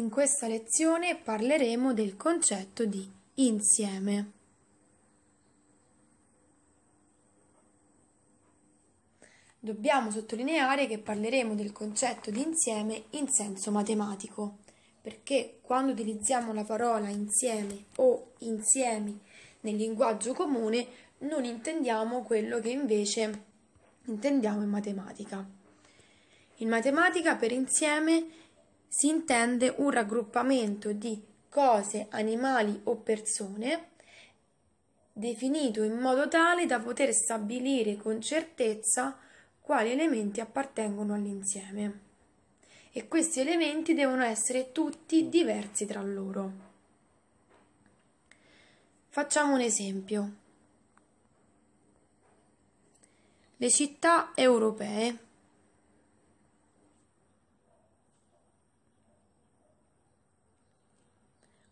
In questa lezione parleremo del concetto di insieme. Dobbiamo sottolineare che parleremo del concetto di insieme in senso matematico, perché quando utilizziamo la parola insieme o insiemi nel linguaggio comune non intendiamo quello che invece intendiamo in matematica. In matematica per insieme si intende un raggruppamento di cose, animali o persone definito in modo tale da poter stabilire con certezza quali elementi appartengono all'insieme. E questi elementi devono essere tutti diversi tra loro. Facciamo un esempio. Le città europee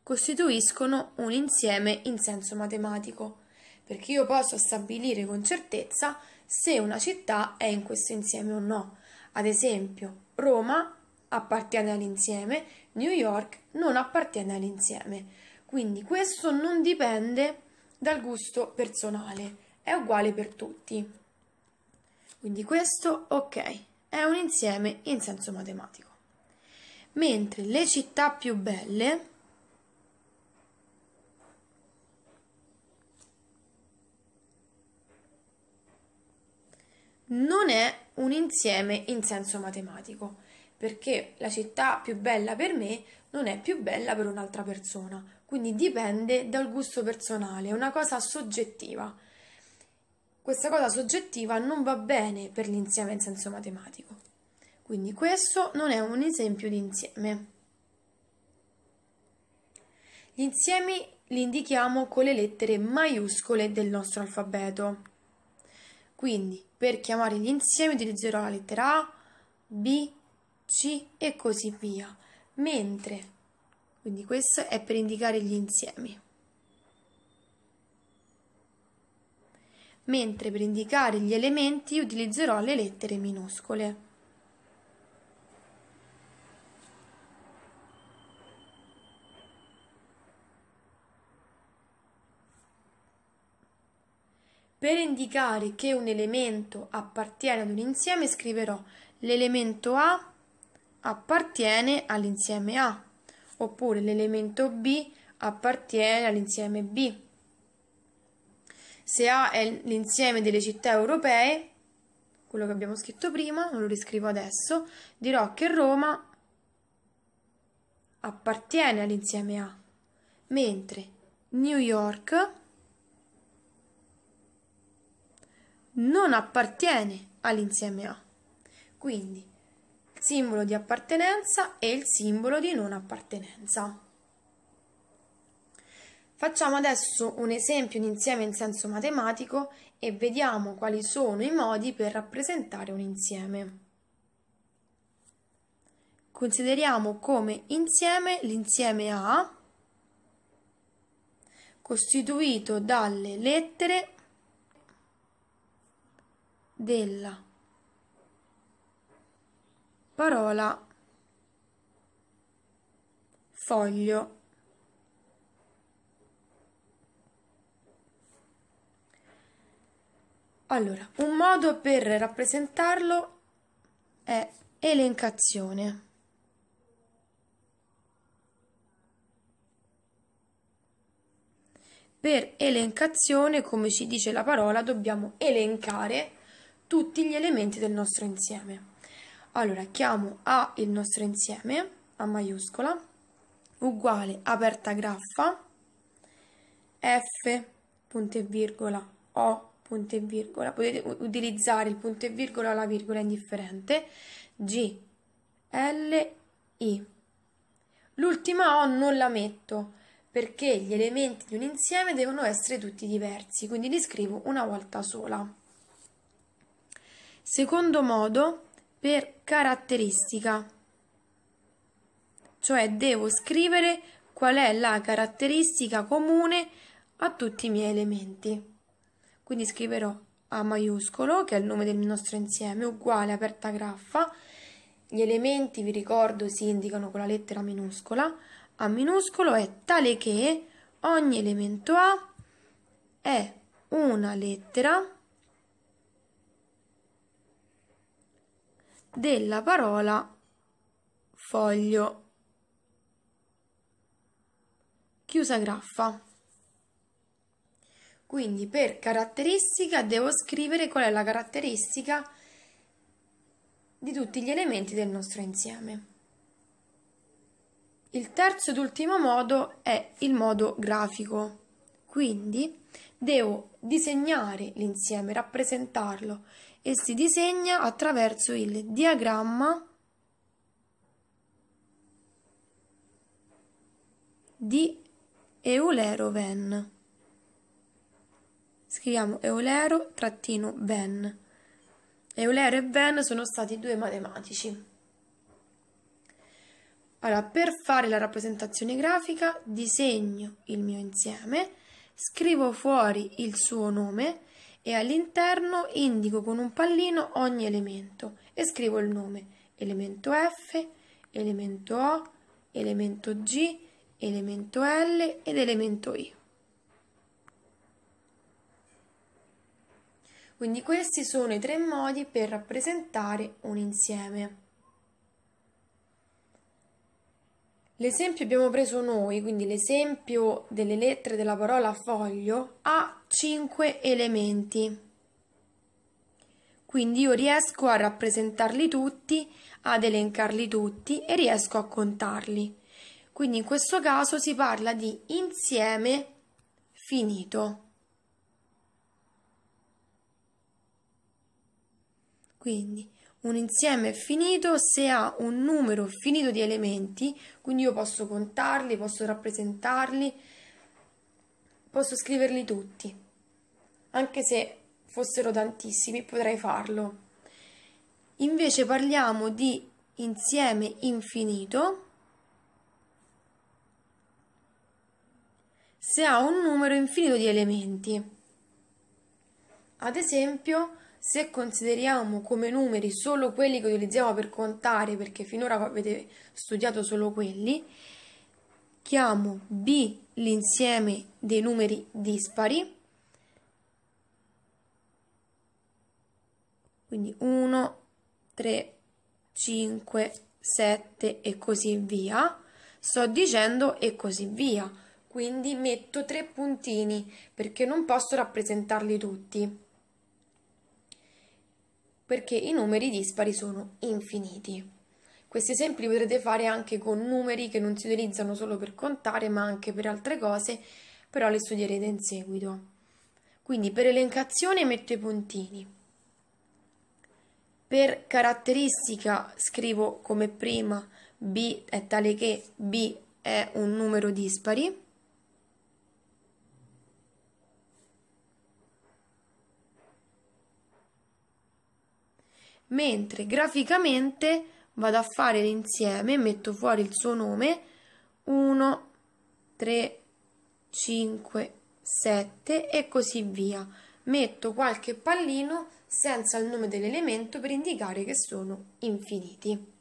costituiscono un insieme in senso matematico, perché io posso stabilire con certezza se una città è in questo insieme o no. Ad esempio, Roma appartiene all'insieme, New York non appartiene all'insieme. Quindi questo non dipende dal gusto personale, è uguale per tutti. Quindi questo, ok, è un insieme in senso matematico. Mentre le città più belle non è un insieme in senso matematico, perché la città più bella per me non è più bella per un'altra persona, quindi dipende dal gusto personale, è una cosa soggettiva. Questa cosa soggettiva non va bene per l'insieme in senso matematico. Quindi questo non è un esempio di insieme. Gli insiemi li indichiamo con le lettere maiuscole del nostro alfabeto. Quindi per chiamare gli insiemi utilizzerò la lettera A, B, C e così via. Mentre, quindi questo è per indicare gli insiemi. Mentre per indicare gli elementi utilizzerò le lettere minuscole. Per indicare che un elemento appartiene ad un insieme scriverò l'elemento A appartiene all'insieme A oppure l'elemento B appartiene all'insieme B. Se A è l'insieme delle città europee, quello che abbiamo scritto prima, non lo riscrivo adesso, dirò che Roma appartiene all'insieme A, mentre New York appartiene non appartiene all'insieme A. Quindi il simbolo di appartenenza e il simbolo di non appartenenza. Facciamo adesso un esempio di insieme in senso matematico e vediamo quali sono i modi per rappresentare un insieme. Consideriamo come insieme l'insieme A costituito dalle lettere della parola foglio. Allora, un modo per rappresentarlo è elencazione. Per elencazione, come ci dice la parola, dobbiamo elencare tutti gli elementi del nostro insieme. Allora, chiamo A il nostro insieme, A maiuscola, uguale aperta graffa, F, punto e virgola, O, punto e virgola, potete utilizzare il punto e virgola o la virgola indifferente, G, L, I. L'ultima O non la metto perché gli elementi di un insieme devono essere tutti diversi, quindi li scrivo una volta sola. Secondo modo per caratteristica, cioè devo scrivere qual è la caratteristica comune a tutti i miei elementi. Quindi scriverò A maiuscolo, che è il nome del nostro insieme, uguale aperta graffa. Gli elementi, vi ricordo, si indicano con la lettera minuscola. A minuscolo è tale che ogni elemento A è una lettera della parola foglio. Chiusa graffa. Quindi per caratteristica devo scrivere qual è la caratteristica di tutti gli elementi del nostro insieme. Il terzo ed ultimo modo è il modo grafico. Quindi devo disegnare l'insieme, rappresentarlo e si disegna attraverso il diagramma di eulero ven Scriviamo eulero ven Eulero e Ven sono stati due matematici. Allora, per fare la rappresentazione grafica disegno il mio insieme scrivo fuori il suo nome e all'interno indico con un pallino ogni elemento e scrivo il nome elemento F, elemento O, elemento G, elemento L ed elemento I. Quindi questi sono i tre modi per rappresentare un insieme. L'esempio abbiamo preso noi, quindi l'esempio delle lettere della parola foglio ha 5 elementi. Quindi io riesco a rappresentarli tutti, ad elencarli tutti e riesco a contarli. Quindi in questo caso si parla di insieme finito. Quindi un insieme finito se ha un numero finito di elementi, quindi io posso contarli, posso rappresentarli, posso scriverli tutti. Anche se fossero tantissimi potrei farlo. Invece parliamo di insieme infinito se ha un numero infinito di elementi. Ad esempio, se consideriamo come numeri solo quelli che utilizziamo per contare, perché finora avete studiato solo quelli, chiamo B l'insieme dei numeri dispari, quindi 1, 3, 5, 7 e così via, sto dicendo e così via, quindi metto tre puntini perché non posso rappresentarli tutti perché i numeri dispari sono infiniti. Questi esempi li potrete fare anche con numeri che non si utilizzano solo per contare, ma anche per altre cose, però le studierete in seguito. Quindi per elencazione metto i puntini. Per caratteristica scrivo come prima B è tale che B è un numero dispari mentre graficamente vado a fare l'insieme, metto fuori il suo nome, 1, 3, 5, 7 e così via. Metto qualche pallino senza il nome dell'elemento per indicare che sono infiniti.